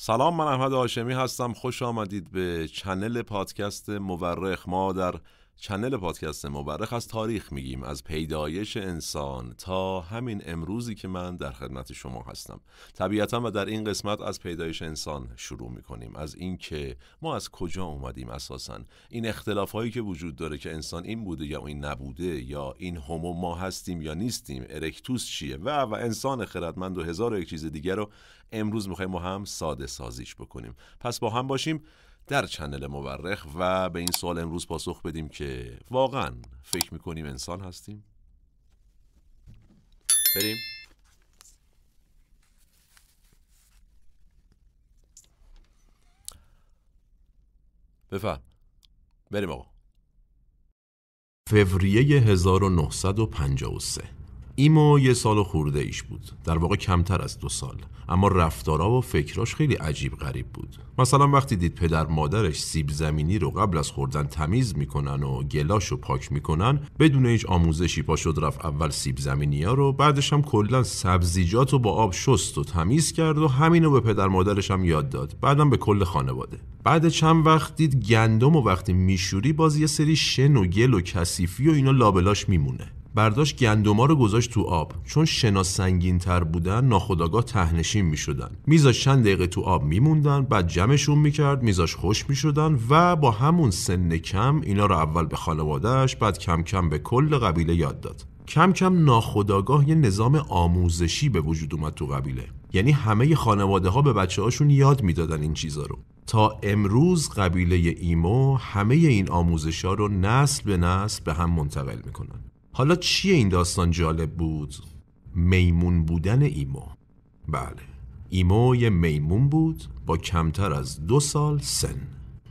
سلام من احمد هاشمی هستم خوش آمدید به چنل پادکست مورخ ما در چنل پادکست مبرخ از تاریخ میگیم از پیدایش انسان تا همین امروزی که من در خدمت شما هستم طبیعتا و در این قسمت از پیدایش انسان شروع میکنیم از اینکه ما از کجا اومدیم اساسا این اختلاف هایی که وجود داره که انسان این بوده یا این نبوده یا این هومو ما هستیم یا نیستیم ارکتوس چیه و و انسان خردمند و هزار و یک چیز دیگر رو امروز میخوایم با هم ساده سازیش بکنیم پس با هم باشیم در چنل مورخ و به این سوال امروز پاسخ بدیم که واقعا فکر میکنیم انسان هستیم بریم بفهم بریم آقا فوریه 1953 ایمو یه سال و خورده ایش بود در واقع کمتر از دو سال اما رفتارا و فکراش خیلی عجیب غریب بود مثلا وقتی دید پدر مادرش سیب زمینی رو قبل از خوردن تمیز میکنن و گلاش رو پاک میکنن بدون هیچ آموزشی پا شد رفت اول سیب زمینی ها رو بعدش هم کلا سبزیجات رو با آب شست و تمیز کرد و همین رو به پدر مادرش هم یاد داد بعدم به کل خانواده بعد چند وقت دید گندم و وقتی میشوری باز یه سری شن و گل و کثیفی و اینا لابلاش میمونه برداشت گندما رو گذاشت تو آب چون شنا سنگین تر بودن ناخداگاه تهنشین می شدن چند دقیقه تو آب میموندن بعد جمعشون میکرد میزاش خوش می شدن و با همون سن کم اینا رو اول به خانوادهش بعد کم کم به کل قبیله یاد داد کم کم ناخداگاه یه نظام آموزشی به وجود اومد تو قبیله یعنی همه خانواده ها به بچه هاشون یاد میدادن این چیزا رو تا امروز قبیله ایمو همه این آموزش ها رو نسل به نسل به هم منتقل میکنن حالا چیه این داستان جالب بود؟ میمون بودن ایمو بله ایمو یه میمون بود با کمتر از دو سال سن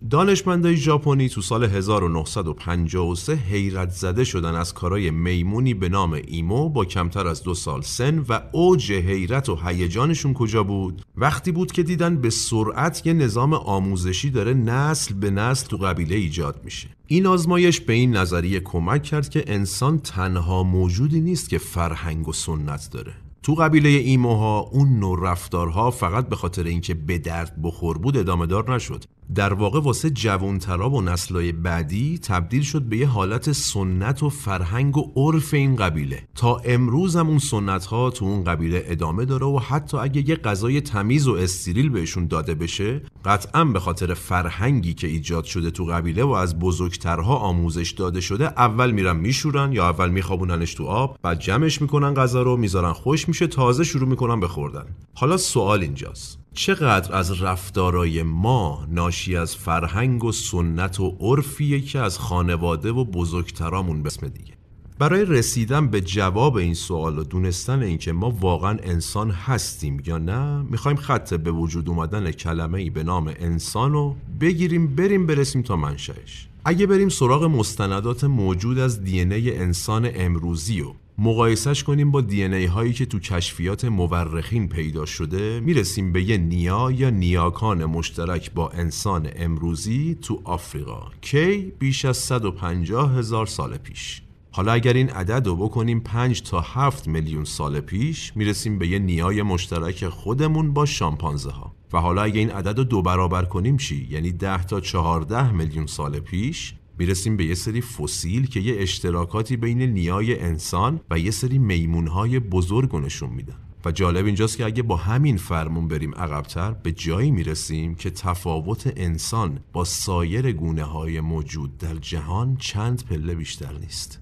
دانشمندای ژاپنی تو سال 1953 حیرت زده شدن از کارای میمونی به نام ایمو با کمتر از دو سال سن و اوج حیرت و هیجانشون کجا بود وقتی بود که دیدن به سرعت یه نظام آموزشی داره نسل به نسل تو قبیله ایجاد میشه این آزمایش به این نظریه کمک کرد که انسان تنها موجودی نیست که فرهنگ و سنت داره تو قبیله ایموها اون نوع رفتارها فقط به خاطر اینکه به درد بخور بود ادامه دار نشد در واقع واسه جوانترا و نسلای بعدی تبدیل شد به یه حالت سنت و فرهنگ و عرف این قبیله تا امروز هم اون سنت ها تو اون قبیله ادامه داره و حتی اگه یه غذای تمیز و استریل بهشون داده بشه قطعا به خاطر فرهنگی که ایجاد شده تو قبیله و از بزرگترها آموزش داده شده اول میرن میشورن یا اول میخوابوننش تو آب بعد جمعش میکنن غذا رو میذارن خوش میشه تازه شروع میکنن به خوردن حالا سوال اینجاست چقدر از رفتارای ما ناشی از فرهنگ و سنت و عرفیه که از خانواده و بزرگترامون بسم دیگه برای رسیدن به جواب این سوال و دونستن اینکه ما واقعا انسان هستیم یا نه میخوایم خط به وجود اومدن کلمه ای به نام انسان رو بگیریم بریم برسیم تا منشأش اگه بریم سراغ مستندات موجود از دی انسان امروزی و مقایسش کنیم با دی ای هایی که تو کشفیات مورخین پیدا شده میرسیم به یه نیا یا نیاکان مشترک با انسان امروزی تو آفریقا کی بیش از 150 هزار سال پیش حالا اگر این عدد رو بکنیم 5 تا 7 میلیون سال پیش میرسیم به یه نیای مشترک خودمون با شامپانزه ها و حالا اگر این عدد رو دو برابر کنیم چی؟ یعنی 10 تا 14 میلیون سال پیش میرسیم به یه سری فسیل که یه اشتراکاتی بین نیای انسان و یه سری میمونهای بزرگ نشون میدن و جالب اینجاست که اگه با همین فرمون بریم عقبتر به جایی میرسیم که تفاوت انسان با سایر گونه های موجود در جهان چند پله بیشتر نیست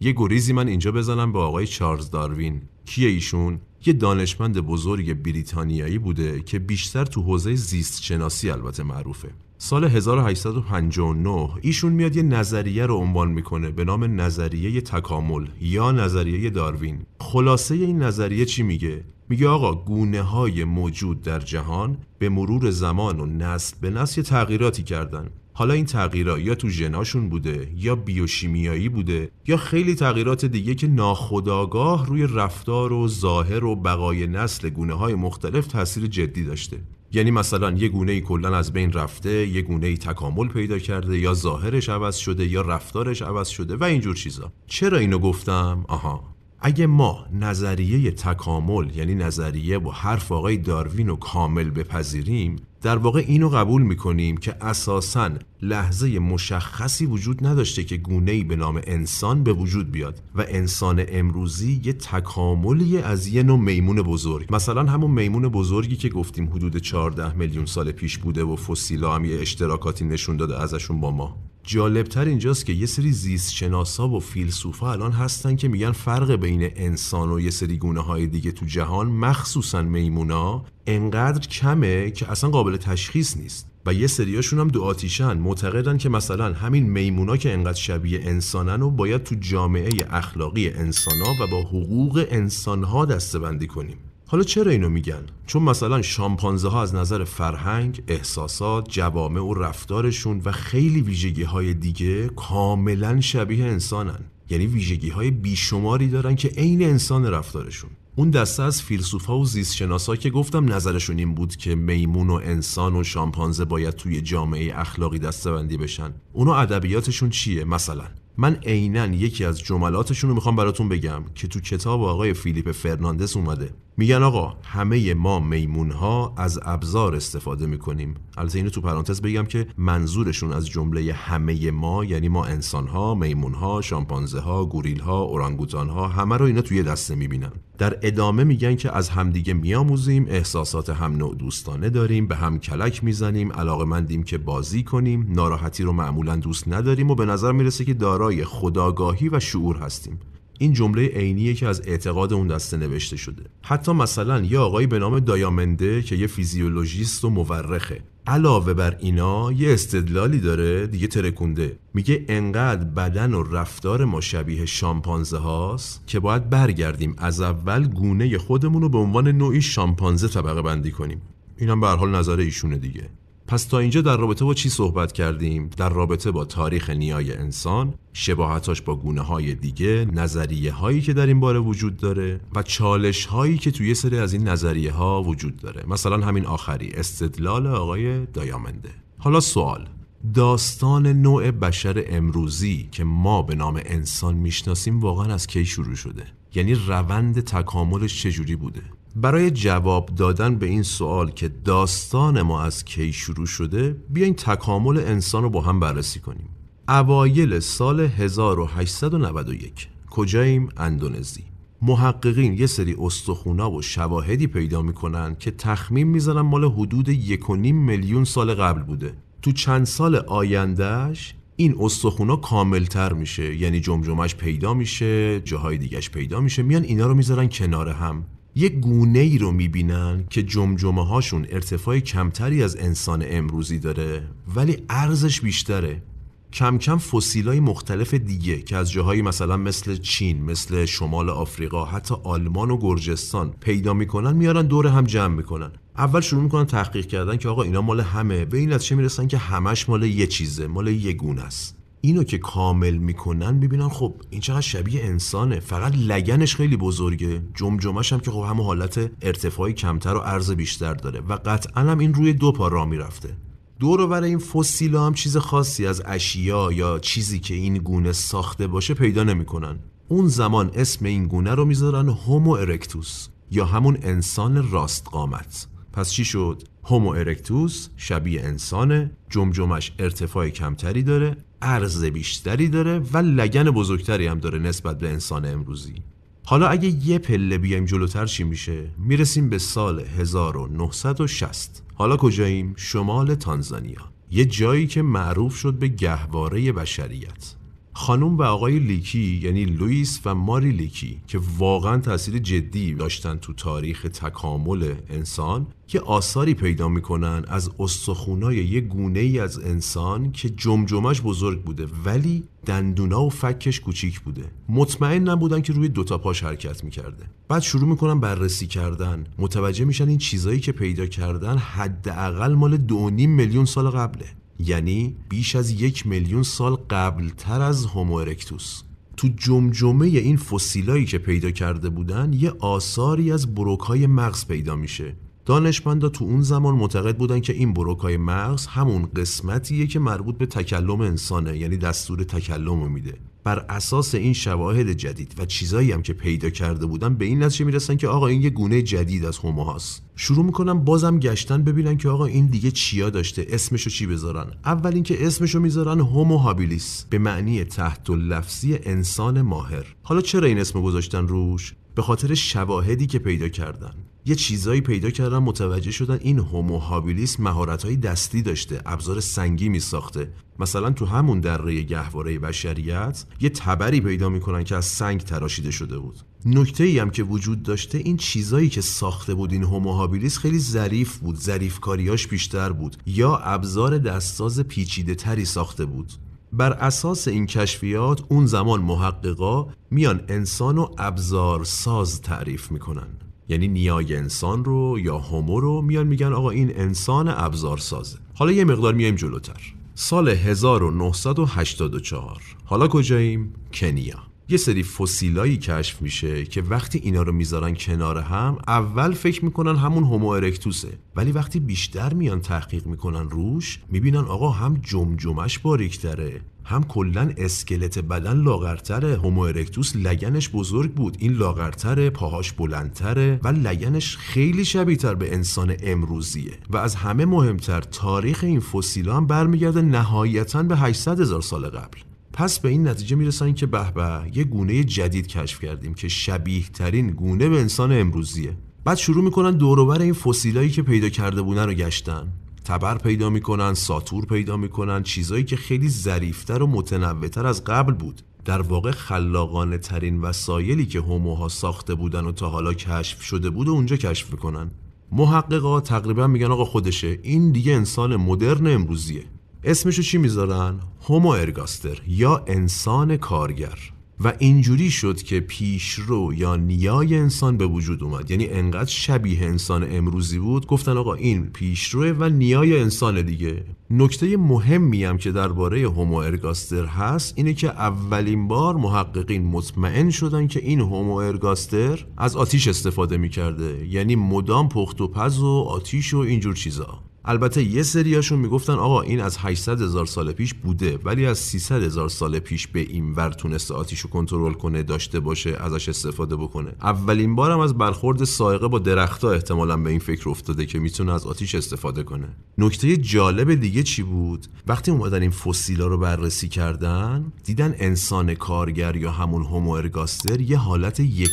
یه گریزی من اینجا بزنم به آقای چارلز داروین کیه ایشون یه دانشمند بزرگ بریتانیایی بوده که بیشتر تو حوزه زیست شناسی البته معروفه سال 1859 ایشون میاد یه نظریه رو عنوان میکنه به نام نظریه تکامل یا نظریه داروین خلاصه این نظریه چی میگه؟ میگه آقا گونه های موجود در جهان به مرور زمان و نسل به نسل تغییراتی کردن حالا این تغییرات یا تو ژناشون بوده یا بیوشیمیایی بوده یا خیلی تغییرات دیگه که ناخودآگاه روی رفتار و ظاهر و بقای نسل گونه های مختلف تاثیر جدی داشته یعنی مثلا یه گونه ای کلا از بین رفته یه گونه ای تکامل پیدا کرده یا ظاهرش عوض شده یا رفتارش عوض شده و اینجور چیزا چرا اینو گفتم آها اگه ما نظریه تکامل یعنی نظریه و حرف آقای داروین رو کامل بپذیریم در واقع اینو قبول میکنیم که اساسا لحظه مشخصی وجود نداشته که گونه به نام انسان به وجود بیاد و انسان امروزی یه تکاملی از یه نوع میمون بزرگ مثلا همون میمون بزرگی که گفتیم حدود 14 میلیون سال پیش بوده و فسیلا هم یه اشتراکاتی نشون داده ازشون با ما جالبتر اینجاست که یه سری زیست و فیلسوفا الان هستن که میگن فرق بین انسان و یه سری گونه های دیگه تو جهان مخصوصا میمونا انقدر کمه که اصلا قابل تشخیص نیست و یه سریاشون هم دو آتیشن معتقدن که مثلا همین میمونا که انقدر شبیه انسانن و باید تو جامعه اخلاقی انسانها و با حقوق انسانها دسته کنیم حالا چرا اینو میگن؟ چون مثلا شامپانزه ها از نظر فرهنگ، احساسات، جوامع و رفتارشون و خیلی ویژگی های دیگه کاملا شبیه انسانن یعنی ویژگی های بیشماری دارن که عین انسان رفتارشون اون دسته از فیلسوفها و زیستشناسا که گفتم نظرشون این بود که میمون و انسان و شامپانزه باید توی جامعه اخلاقی دستبندی بشن اونو ادبیاتشون چیه مثلا من عینا یکی از جملاتشون رو میخوام براتون بگم که تو کتاب آقای فیلیپ فرناندس اومده میگن آقا همه ما میمون ها از ابزار استفاده میکنیم البته اینو تو پرانتز بگم که منظورشون از جمله همه ما یعنی ما انسان ها میمون ها شامپانزه ها گوریل ها اورانگوتان ها همه رو اینا توی دسته میبینن در ادامه میگن که از همدیگه میاموزیم، احساسات هم نوع دوستانه داریم به هم کلک میزنیم علاقمندیم که بازی کنیم ناراحتی رو معمولا دوست نداریم و به نظر میرسه که دارای خداگاهی و شعور هستیم این جمله عینیه که از اعتقاد اون دسته نوشته شده حتی مثلا یه آقایی به نام دایامنده که یه فیزیولوژیست و مورخه علاوه بر اینا یه استدلالی داره دیگه ترکونده میگه انقدر بدن و رفتار ما شبیه شامپانزه هاست که باید برگردیم از اول گونه خودمون رو به عنوان نوعی شامپانزه طبقه بندی کنیم اینم به حال نظر ایشونه دیگه پس تا اینجا در رابطه با چی صحبت کردیم؟ در رابطه با تاریخ نیای انسان، شباهتاش با گونه های دیگه، نظریه هایی که در این باره وجود داره و چالش هایی که توی سری از این نظریه ها وجود داره. مثلا همین آخری استدلال آقای دایامنده. حالا سوال داستان نوع بشر امروزی که ما به نام انسان میشناسیم واقعا از کی شروع شده؟ یعنی روند تکاملش چجوری بوده برای جواب دادن به این سوال که داستان ما از کی شروع شده بیاین تکامل انسان رو با هم بررسی کنیم اوایل سال 1891 کجاییم اندونزی محققین یه سری استخونا و شواهدی پیدا میکنن که تخمین میزنن مال حدود 1.5 میلیون سال قبل بوده تو چند سال آیندهش این استخونا کاملتر میشه یعنی جمجمش پیدا میشه جاهای دیگهش پیدا میشه میان اینا رو میذارن کنار هم یه گونه ای رو میبینن که جمجمه هاشون ارتفاع کمتری از انسان امروزی داره ولی ارزش بیشتره کم کم فسیلای مختلف دیگه که از جاهایی مثلا مثل چین مثل شمال آفریقا حتی آلمان و گرجستان پیدا میکنن میارن دور هم جمع میکنن اول شروع میکنن تحقیق کردن که آقا اینا مال همه به این نتیجه میرسن که همش مال یه چیزه مال یه گونه است اینو که کامل میکنن میبینن خب این چقدر شبیه انسانه فقط لگنش خیلی بزرگه جمجمش هم که خب همه حالت ارتفاعی کمتر و عرض بیشتر داره و قطعا هم این روی دو پا را میرفته دور برای این فسیلا هم چیز خاصی از اشیا یا چیزی که این گونه ساخته باشه پیدا نمیکنن اون زمان اسم این گونه رو میذارن هومو ارکتوس یا همون انسان راست قامت پس چی شد؟ هومو ارکتوس شبیه انسانه جمجمش ارتفاع کمتری داره عرض بیشتری داره و لگن بزرگتری هم داره نسبت به انسان امروزی حالا اگه یه پله بیایم جلوتر چی میشه؟ میرسیم به سال 1960 حالا کجاییم؟ شمال تانزانیا یه جایی که معروف شد به گهواره بشریت خانم و آقای لیکی یعنی لوئیس و ماری لیکی که واقعا تاثیر جدی داشتن تو تاریخ تکامل انسان که آثاری پیدا میکنن از استخونای یه گونه ای از انسان که جمجمش بزرگ بوده ولی دندونا و فکش کوچیک بوده مطمئن نبودن که روی دوتا پاش حرکت میکرده بعد شروع میکنن بررسی کردن متوجه میشن این چیزایی که پیدا کردن حداقل مال دو میلیون سال قبله یعنی بیش از یک میلیون سال قبلتر از هومو ارکتوس تو جمجمه این فسیلایی که پیدا کرده بودن یه آثاری از بروکای مغز پیدا میشه دانشمندا تو اون زمان معتقد بودن که این بروکای مغز همون قسمتیه که مربوط به تکلم انسانه یعنی دستور تکلم میده بر اساس این شواهد جدید و چیزایی هم که پیدا کرده بودن به این نتیجه میرسن که آقا این یه گونه جدید از هاست. شروع میکنن بازم گشتن ببینن که آقا این دیگه چیا داشته اسمشو چی بذارن اول اینکه اسمشو میذارن هومو هابیلیس به معنی تحت لفظی انسان ماهر حالا چرا این اسمو گذاشتن روش به خاطر شواهدی که پیدا کردن یه چیزایی پیدا کردن متوجه شدن این هوموهابیلیس مهارت‌های دستی داشته ابزار سنگی می ساخته مثلا تو همون دره گهواره بشریت یه تبری پیدا میکنن که از سنگ تراشیده شده بود نکته ای هم که وجود داشته این چیزایی که ساخته بود این هوموهابیلیس خیلی ظریف بود ظریف کاریاش بیشتر بود یا ابزار دستساز پیچیده تری ساخته بود بر اساس این کشفیات اون زمان محققا میان انسان و ابزار ساز تعریف میکنن یعنی نیای انسان رو یا هومو رو میان میگن آقا این انسان ابزار سازه حالا یه مقدار میایم جلوتر سال 1984 حالا کجاییم کنیا یه سری فسیلایی کشف میشه که وقتی اینا رو میذارن کنار هم اول فکر میکنن همون هومو ارکتوسه ولی وقتی بیشتر میان تحقیق میکنن روش میبینن آقا هم جمجمش باریکتره هم کلا اسکلت بدن لاغرتره هومو ارکتوس لگنش بزرگ بود این لاغرتره پاهاش بلندتره و لگنش خیلی شبیهتر به انسان امروزیه و از همه مهمتر تاریخ این فسیلا هم برمیگرده نهایتا به 800 هزار سال قبل پس به این نتیجه میرسن که به به یه گونه جدید کشف کردیم که شبیه ترین گونه به انسان امروزیه بعد شروع میکنن دوروبر این فسیلایی که پیدا کرده بودن رو گشتن تبر پیدا میکنن ساتور پیدا میکنن چیزایی که خیلی ظریفتر و متنوعتر از قبل بود در واقع خلاقانه ترین وسایلی که هوموها ساخته بودن و تا حالا کشف شده بود و اونجا کشف میکنن محققا تقریبا میگن آقا خودشه این دیگه انسان مدرن امروزیه اسمشو چی میذارن؟ هومو ارگاستر یا انسان کارگر و اینجوری شد که پیشرو یا نیای انسان به وجود اومد یعنی انقدر شبیه انسان امروزی بود گفتن آقا این پیشرو و نیای انسان دیگه نکته مهمی هم که درباره هومو ارگاستر هست اینه که اولین بار محققین مطمئن شدن که این هومو ارگاستر از آتیش استفاده میکرده یعنی مدام پخت و پز و آتیش و اینجور چیزا البته یه سریاشون میگفتن آقا این از 800 هزار سال پیش بوده ولی از 300 هزار سال پیش به این ور تونسته کنترل کنه داشته باشه ازش استفاده بکنه اولین بارم از برخورد سایقه با درختها احتمالا به این فکر افتاده که میتونه از آتیش استفاده کنه نکته جالب دیگه چی بود وقتی اومدن این فسیلا رو بررسی کردن دیدن انسان کارگر یا همون هومو یه حالت یک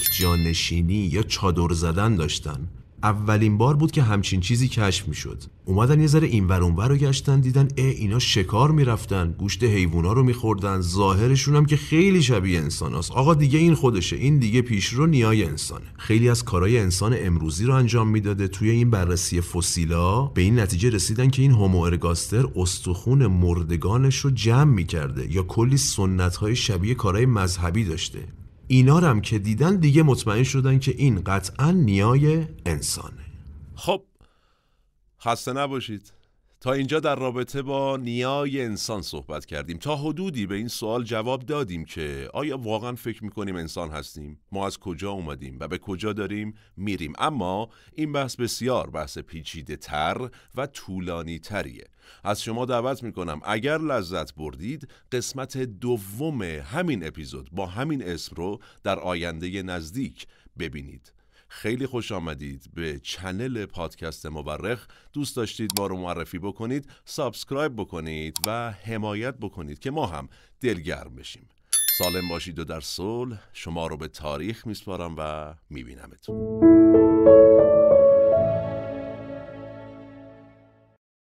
یا چادر زدن داشتن اولین بار بود که همچین چیزی کشف میشد اومدن یه ذره اینور اونور رو گشتن دیدن اه اینا شکار میرفتن گوشت حیوونا رو میخوردن ظاهرشون هم که خیلی شبیه انسان است آقا دیگه این خودشه این دیگه پیش رو نیای انسانه خیلی از کارهای انسان امروزی رو انجام میداده توی این بررسی فسیلا به این نتیجه رسیدن که این هومو ارگاستر استخون مردگانش رو جمع میکرده یا کلی سنت های شبیه کارهای مذهبی داشته اینا هم که دیدن دیگه مطمئن شدن که این قطعا نیای انسانه خب خسته نباشید تا اینجا در رابطه با نیای انسان صحبت کردیم تا حدودی به این سوال جواب دادیم که آیا واقعا فکر میکنیم انسان هستیم ما از کجا اومدیم و به کجا داریم میریم اما این بحث بسیار بحث پیچیده تر و طولانی تریه از شما دعوت میکنم اگر لذت بردید قسمت دوم همین اپیزود با همین اسم رو در آینده نزدیک ببینید خیلی خوش آمدید به چنل پادکست مورخ دوست داشتید ما رو معرفی بکنید سابسکرایب بکنید و حمایت بکنید که ما هم دلگرم بشیم سالم باشید و در صلح شما رو به تاریخ میسپارم و میبینمتون